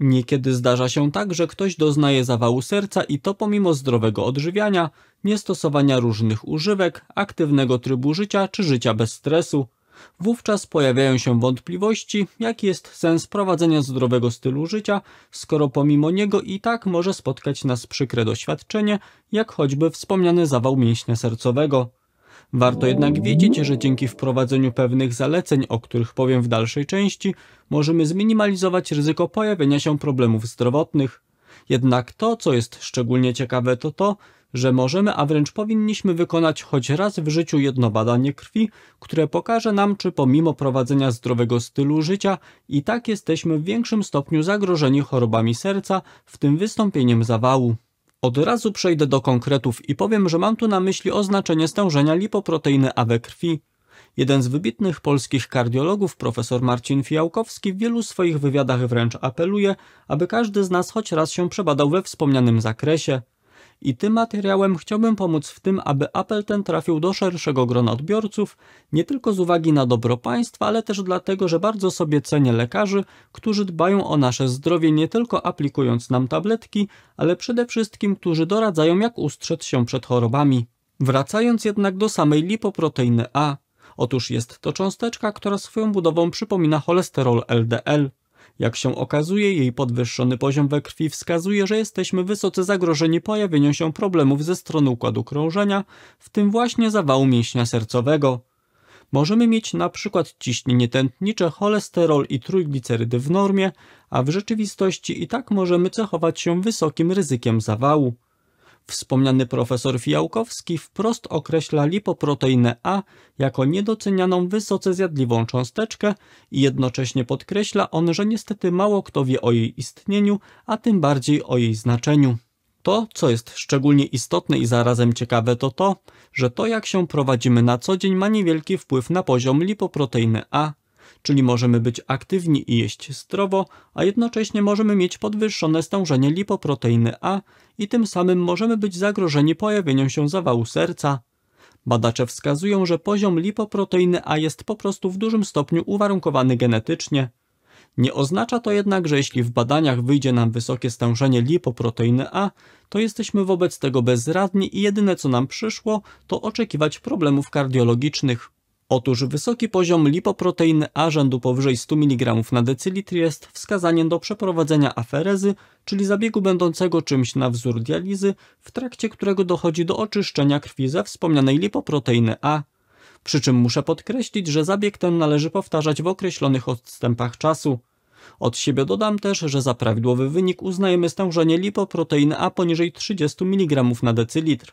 Niekiedy zdarza się tak, że ktoś doznaje zawału serca i to pomimo zdrowego odżywiania, niestosowania różnych używek, aktywnego trybu życia czy życia bez stresu. Wówczas pojawiają się wątpliwości, jaki jest sens prowadzenia zdrowego stylu życia, skoro pomimo niego i tak może spotkać nas przykre doświadczenie, jak choćby wspomniany zawał mięśnia sercowego. Warto jednak wiedzieć, że dzięki wprowadzeniu pewnych zaleceń, o których powiem w dalszej części, możemy zminimalizować ryzyko pojawienia się problemów zdrowotnych. Jednak to, co jest szczególnie ciekawe, to to, że możemy, a wręcz powinniśmy wykonać choć raz w życiu jedno badanie krwi, które pokaże nam, czy pomimo prowadzenia zdrowego stylu życia i tak jesteśmy w większym stopniu zagrożeni chorobami serca, w tym wystąpieniem zawału. Od razu przejdę do konkretów i powiem, że mam tu na myśli oznaczenie stężenia lipoproteiny A we krwi. Jeden z wybitnych polskich kardiologów, profesor Marcin Fiałkowski, w wielu swoich wywiadach wręcz apeluje, aby każdy z nas choć raz się przebadał we wspomnianym zakresie i tym materiałem chciałbym pomóc w tym, aby apel ten trafił do szerszego grona odbiorców, nie tylko z uwagi na dobro państwa, ale też dlatego, że bardzo sobie cenię lekarzy, którzy dbają o nasze zdrowie nie tylko aplikując nam tabletki, ale przede wszystkim, którzy doradzają jak ustrzec się przed chorobami. Wracając jednak do samej lipoproteiny A. Otóż jest to cząsteczka, która swoją budową przypomina cholesterol LDL. Jak się okazuje, jej podwyższony poziom we krwi wskazuje, że jesteśmy wysoce zagrożeni pojawieniem się problemów ze strony układu krążenia, w tym właśnie zawału mięśnia sercowego. Możemy mieć na przykład ciśnienie tętnicze, cholesterol i trójglicerydy w normie, a w rzeczywistości i tak możemy cechować się wysokim ryzykiem zawału. Wspomniany profesor Fijałkowski wprost określa lipoproteinę A jako niedocenianą wysoce zjadliwą cząsteczkę i jednocześnie podkreśla on, że niestety mało kto wie o jej istnieniu, a tym bardziej o jej znaczeniu. To, co jest szczególnie istotne i zarazem ciekawe, to to, że to, jak się prowadzimy na co dzień, ma niewielki wpływ na poziom lipoproteiny A czyli możemy być aktywni i jeść zdrowo, a jednocześnie możemy mieć podwyższone stężenie lipoproteiny A i tym samym możemy być zagrożeni pojawieniem się zawału serca. Badacze wskazują, że poziom lipoproteiny A jest po prostu w dużym stopniu uwarunkowany genetycznie. Nie oznacza to jednak, że jeśli w badaniach wyjdzie nam wysokie stężenie lipoproteiny A, to jesteśmy wobec tego bezradni i jedyne co nam przyszło, to oczekiwać problemów kardiologicznych. Otóż wysoki poziom lipoproteiny A rzędu powyżej 100 mg na decylitr jest wskazaniem do przeprowadzenia aferezy, czyli zabiegu będącego czymś na wzór dializy, w trakcie którego dochodzi do oczyszczenia krwi ze wspomnianej lipoproteiny A. Przy czym muszę podkreślić, że zabieg ten należy powtarzać w określonych odstępach czasu. Od siebie dodam też, że za prawidłowy wynik uznajemy stężenie lipoproteiny A poniżej 30 mg na decylitr.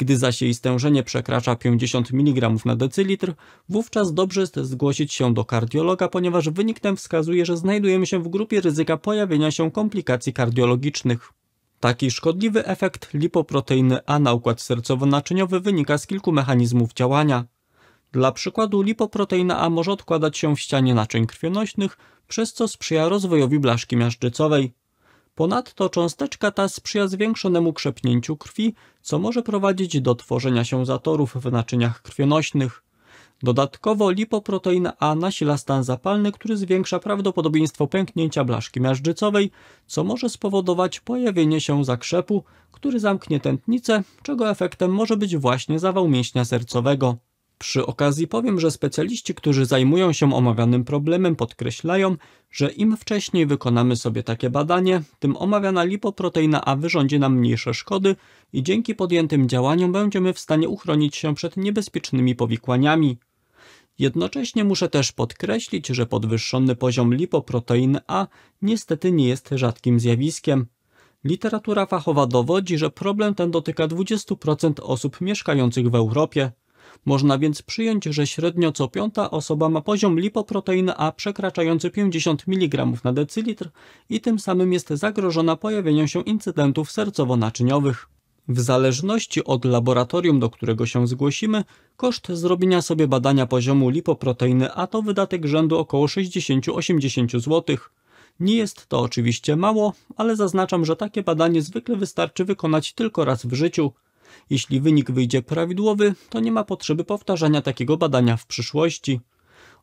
Gdy zaś jej stężenie przekracza 50 mg na decylitr, wówczas dobrze jest zgłosić się do kardiologa, ponieważ wynik ten wskazuje, że znajdujemy się w grupie ryzyka pojawienia się komplikacji kardiologicznych. Taki szkodliwy efekt lipoproteiny A na układ sercowo-naczyniowy wynika z kilku mechanizmów działania. Dla przykładu lipoproteina A może odkładać się w ścianie naczyń krwionośnych, przez co sprzyja rozwojowi blaszki miażdżycowej. Ponadto cząsteczka ta sprzyja zwiększonemu krzepnięciu krwi, co może prowadzić do tworzenia się zatorów w naczyniach krwionośnych. Dodatkowo lipoproteina A nasila stan zapalny, który zwiększa prawdopodobieństwo pęknięcia blaszki miażdżycowej, co może spowodować pojawienie się zakrzepu, który zamknie tętnicę, czego efektem może być właśnie zawał mięśnia sercowego. Przy okazji powiem, że specjaliści, którzy zajmują się omawianym problemem, podkreślają, że im wcześniej wykonamy sobie takie badanie, tym omawiana lipoproteina A wyrządzi nam mniejsze szkody i dzięki podjętym działaniom będziemy w stanie uchronić się przed niebezpiecznymi powikłaniami. Jednocześnie muszę też podkreślić, że podwyższony poziom lipoproteiny A niestety nie jest rzadkim zjawiskiem. Literatura fachowa dowodzi, że problem ten dotyka 20% osób mieszkających w Europie. Można więc przyjąć, że średnio co piąta osoba ma poziom lipoproteiny A przekraczający 50 mg na decylitr i tym samym jest zagrożona pojawieniem się incydentów sercowo-naczyniowych. W zależności od laboratorium, do którego się zgłosimy, koszt zrobienia sobie badania poziomu lipoproteiny A to wydatek rzędu około 60-80 zł. Nie jest to oczywiście mało, ale zaznaczam, że takie badanie zwykle wystarczy wykonać tylko raz w życiu. Jeśli wynik wyjdzie prawidłowy, to nie ma potrzeby powtarzania takiego badania w przyszłości.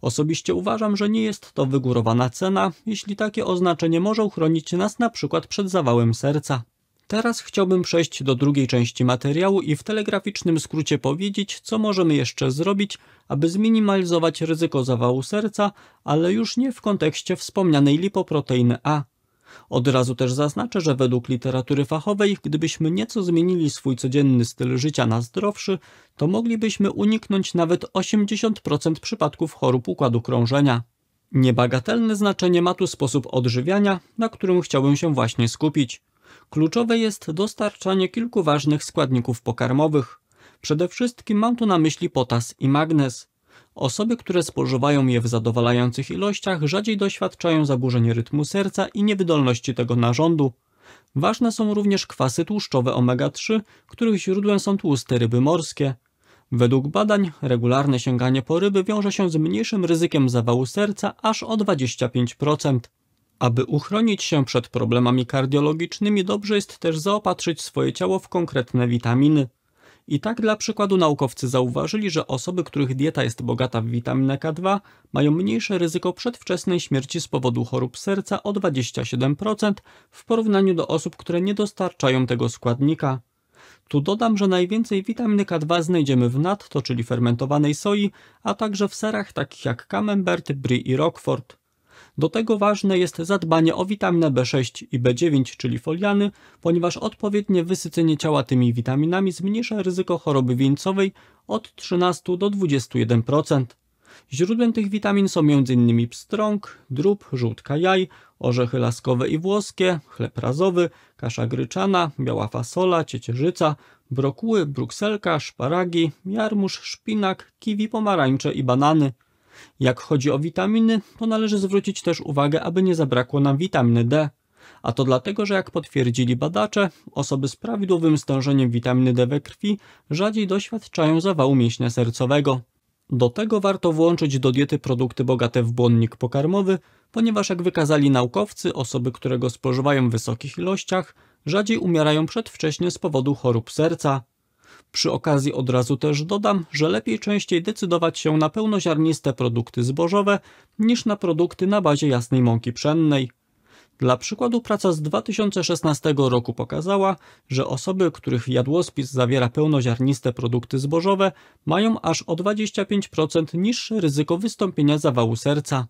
Osobiście uważam, że nie jest to wygórowana cena, jeśli takie oznaczenie może uchronić nas na przykład przed zawałem serca. Teraz chciałbym przejść do drugiej części materiału i w telegraficznym skrócie powiedzieć, co możemy jeszcze zrobić, aby zminimalizować ryzyko zawału serca, ale już nie w kontekście wspomnianej lipoproteiny A. Od razu też zaznaczę, że według literatury fachowej, gdybyśmy nieco zmienili swój codzienny styl życia na zdrowszy, to moglibyśmy uniknąć nawet 80% przypadków chorób układu krążenia. Niebagatelne znaczenie ma tu sposób odżywiania, na którym chciałbym się właśnie skupić. Kluczowe jest dostarczanie kilku ważnych składników pokarmowych. Przede wszystkim mam tu na myśli potas i magnez. Osoby, które spożywają je w zadowalających ilościach, rzadziej doświadczają zaburzeń rytmu serca i niewydolności tego narządu. Ważne są również kwasy tłuszczowe omega-3, których źródłem są tłuste ryby morskie. Według badań regularne sięganie po ryby wiąże się z mniejszym ryzykiem zawału serca aż o 25%. Aby uchronić się przed problemami kardiologicznymi, dobrze jest też zaopatrzyć swoje ciało w konkretne witaminy. I tak dla przykładu naukowcy zauważyli, że osoby, których dieta jest bogata w witaminę K2, mają mniejsze ryzyko przedwczesnej śmierci z powodu chorób serca o 27% w porównaniu do osób, które nie dostarczają tego składnika. Tu dodam, że najwięcej witaminy K2 znajdziemy w natto, czyli fermentowanej soi, a także w serach takich jak camembert, brie i roquefort. Do tego ważne jest zadbanie o witaminę B6 i B9, czyli foliany, ponieważ odpowiednie wysycenie ciała tymi witaminami zmniejsza ryzyko choroby wieńcowej od 13 do 21%. Źródłem tych witamin są m.in. pstrąg, drób, żółtka jaj, orzechy laskowe i włoskie, chleb razowy, kasza gryczana, biała fasola, ciecierzyca, brokuły, brukselka, szparagi, jarmuż, szpinak, kiwi, pomarańcze i banany. Jak chodzi o witaminy, to należy zwrócić też uwagę, aby nie zabrakło nam witaminy D. A to dlatego, że jak potwierdzili badacze, osoby z prawidłowym stężeniem witaminy D we krwi rzadziej doświadczają zawału mięśnia sercowego. Do tego warto włączyć do diety produkty bogate w błonnik pokarmowy, ponieważ jak wykazali naukowcy, osoby, które go spożywają w wysokich ilościach, rzadziej umierają przedwcześnie z powodu chorób serca. Przy okazji od razu też dodam, że lepiej częściej decydować się na pełnoziarniste produkty zbożowe niż na produkty na bazie jasnej mąki pszennej. Dla przykładu praca z 2016 roku pokazała, że osoby, których jadłospis zawiera pełnoziarniste produkty zbożowe, mają aż o 25% niższe ryzyko wystąpienia zawału serca.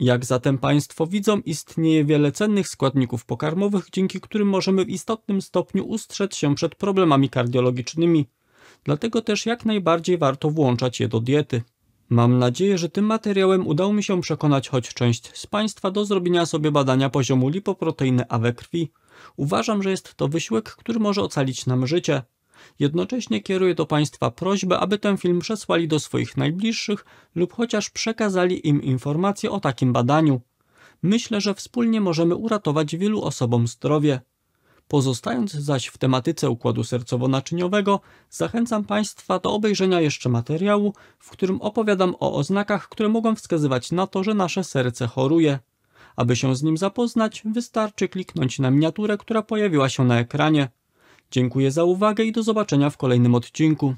Jak zatem Państwo widzą, istnieje wiele cennych składników pokarmowych, dzięki którym możemy w istotnym stopniu ustrzec się przed problemami kardiologicznymi. Dlatego też jak najbardziej warto włączać je do diety. Mam nadzieję, że tym materiałem udało mi się przekonać choć część z Państwa do zrobienia sobie badania poziomu lipoproteiny A we krwi. Uważam, że jest to wysiłek, który może ocalić nam życie. Jednocześnie kieruję do Państwa prośbę, aby ten film przesłali do swoich najbliższych lub chociaż przekazali im informację o takim badaniu. Myślę, że wspólnie możemy uratować wielu osobom zdrowie. Pozostając zaś w tematyce układu sercowo-naczyniowego, zachęcam Państwa do obejrzenia jeszcze materiału, w którym opowiadam o oznakach, które mogą wskazywać na to, że nasze serce choruje. Aby się z nim zapoznać, wystarczy kliknąć na miniaturę, która pojawiła się na ekranie. Dziękuję za uwagę i do zobaczenia w kolejnym odcinku.